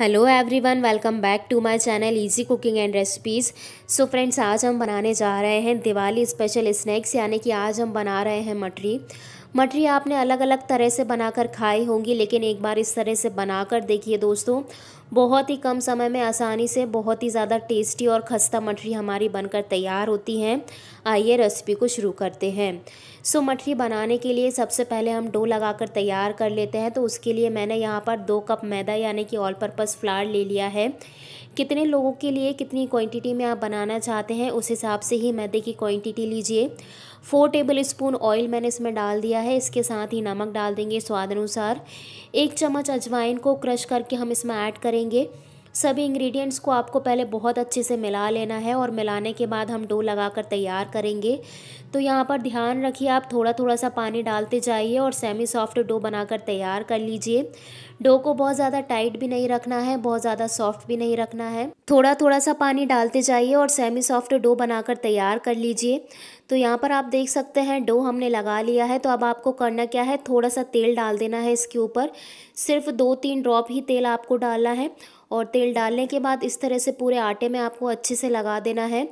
hello everyone welcome back to my channel easy cooking and recipes so friends आज हम बनाने जा रहे हैं दिवाली स्पेशल स्नैक्स यानी कि आज हम बना रहे हैं मटरी मटरी आपने अलग अलग तरह से बनाकर खाई होंगी लेकिन एक बार इस तरह से बनाकर देखिए दोस्तों बहुत ही कम समय में आसानी से बहुत ही ज़्यादा टेस्टी और खस्ता मठरी हमारी बनकर तैयार होती हैं आइए रेसिपी को शुरू करते हैं सो मठरी बनाने के लिए सबसे पहले हम डो लगाकर तैयार कर लेते हैं तो उसके लिए मैंने यहाँ पर दो कप मैदा यानी कि ऑल पर्पज़ फ्लार ले लिया है कितने लोगों के लिए कितनी क्वांटिटी में आप बनाना चाहते हैं उस हिसाब से ही मैदे की क्वांटिटी लीजिए फोर टेबल स्पून ऑयल मैंने इसमें डाल दिया है इसके साथ ही नमक डाल देंगे स्वाद अनुसार एक चम्मच अजवाइन को क्रश करके हम इसमें ऐड करेंगे लेंगे सभी इंग्रेडिएंट्स को आपको पहले बहुत अच्छे से मिला लेना है और मिलाने के बाद हम डो लगाकर तैयार करेंगे तो यहाँ पर ध्यान रखिए आप थोड़ा थोड़ा सा पानी डालते जाइए और सेमी सॉफ्ट डो बनाकर तैयार कर लीजिए डो को बहुत ज़्यादा टाइट भी नहीं रखना है बहुत ज़्यादा सॉफ्ट भी नहीं रखना है थोड़ा थोड़ा सा पानी डालते जाइए और सेमी सॉफ्ट डो बनाकर तैयार कर लीजिए तो यहाँ पर आप देख सकते हैं डो हमने लगा लिया है तो अब आपको करना क्या है थोड़ा सा तेल डाल देना है इसके ऊपर सिर्फ दो तीन ड्रॉप ही तेल आपको डालना है और तेल डालने के बाद इस तरह से पूरे आटे में आपको अच्छे से लगा देना है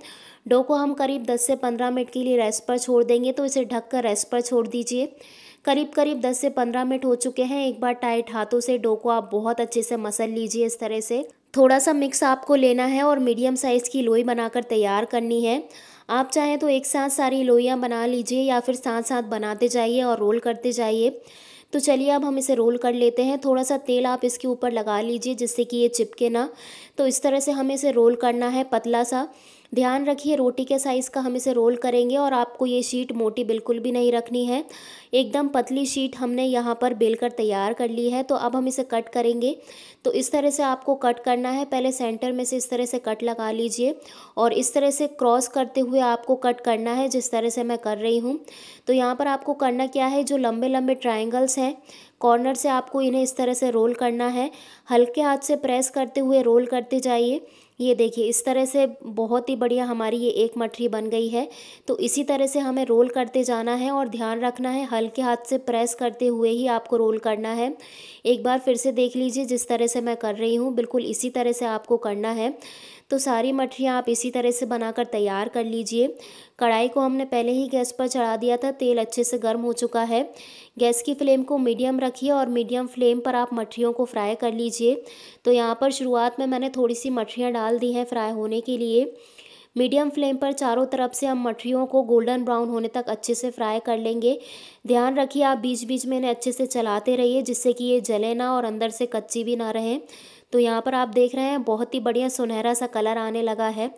डो को हम करीब 10 से 15 मिनट के लिए रेस्ट पर छोड़ देंगे तो इसे ढक कर रेस्ट पर छोड़ दीजिए करीब करीब 10 से 15 मिनट हो चुके हैं एक बार टाइट हाथों से डो को आप बहुत अच्छे से मसल लीजिए इस तरह से थोड़ा सा मिक्स आपको लेना है और मीडियम साइज़ की लोई बनाकर तैयार करनी है आप चाहें तो एक साथ सारी लोइयाँ बना लीजिए या फिर साथ साथ बनाते जाइए और रोल करते जाइए तो चलिए अब हम इसे रोल कर लेते हैं थोड़ा सा तेल आप इसके ऊपर लगा लीजिए जिससे कि ये चिपके ना तो इस तरह से हमें इसे रोल करना है पतला सा ध्यान रखिए रोटी के साइज़ का हम इसे रोल करेंगे और आपको ये शीट मोटी बिल्कुल भी नहीं रखनी है एकदम पतली शीट हमने यहाँ पर बेलकर तैयार कर ली है तो अब हम इसे कट करेंगे तो इस तरह से आपको कट करना है पहले सेंटर में से इस तरह से कट लगा लीजिए और इस तरह से क्रॉस करते हुए आपको कट करना है जिस तरह से मैं कर रही हूँ तो यहाँ पर आपको करना क्या है जो लंबे लंबे ट्राइंगल्स हैं कॉर्नर से आपको इन्हें इस तरह से रोल करना है हल्के हाथ से प्रेस करते हुए रोल करते जाइए ये देखिए इस तरह से बहुत ही बढ़िया हमारी ये एक मठरी बन गई है तो इसी तरह से हमें रोल करते जाना है और ध्यान रखना है हल्के हाथ से प्रेस करते हुए ही आपको रोल करना है एक बार फिर से देख लीजिए जिस तरह से मैं कर रही हूँ बिल्कुल इसी तरह से आपको करना है तो सारी मठरियाँ आप इसी तरह से बनाकर तैयार कर लीजिए कढ़ाई को हमने पहले ही गैस पर चढ़ा दिया था तेल अच्छे से गर्म हो चुका है गैस की फ्लेम को मीडियम रख रखिए और मीडियम फ्लेम पर आप मठरीयों को फ्राई कर लीजिए तो यहाँ पर शुरुआत में मैंने थोड़ी सी मठरियाँ डाल दी हैं फ्राई होने के लिए मीडियम फ्लेम पर चारों तरफ से हम मठरियों को गोल्डन ब्राउन होने तक अच्छे से फ्राई कर लेंगे ध्यान रखिए आप बीच बीच में इन्हें अच्छे से चलाते रहिए जिससे कि ये जले ना और अंदर से कच्ची भी ना रहें तो यहाँ पर आप देख रहे हैं बहुत ही बढ़िया सुनहरा सा कलर आने लगा है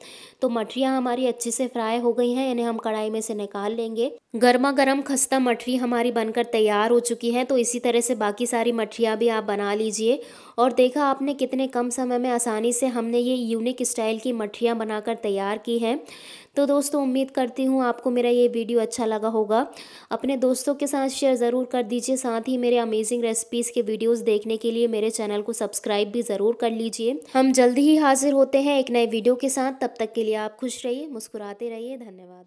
तो मठरियाँ हमारी अच्छे से फ्राई हो गई हैं इन्हें हम कढ़ाई में से निकाल लेंगे गर्मा गर्म खस्ता मठरी हमारी बनकर तैयार हो चुकी है तो इसी तरह से बाकी सारी मठरियाँ भी आप बना लीजिए और देखा आपने कितने कम समय में आसानी से हमने ये यूनिक स्टाइल की मठरियाँ बनाकर तैयार की हैं तो दोस्तों उम्मीद करती हूँ आपको मेरा ये वीडियो अच्छा लगा होगा अपने दोस्तों के साथ शेयर ज़रूर कर दीजिए साथ ही मेरे अमेजिंग रेसिपीज़ के वीडियोज़ देखने के लिए मेरे चैनल को सब्सक्राइब भी ज़रूर ज़रूर कर लीजिए हम जल्दी ही हाजिर होते हैं एक नए वीडियो के साथ तब तक के लिए आप खुश रहिए मुस्कुराते रहिए धन्यवाद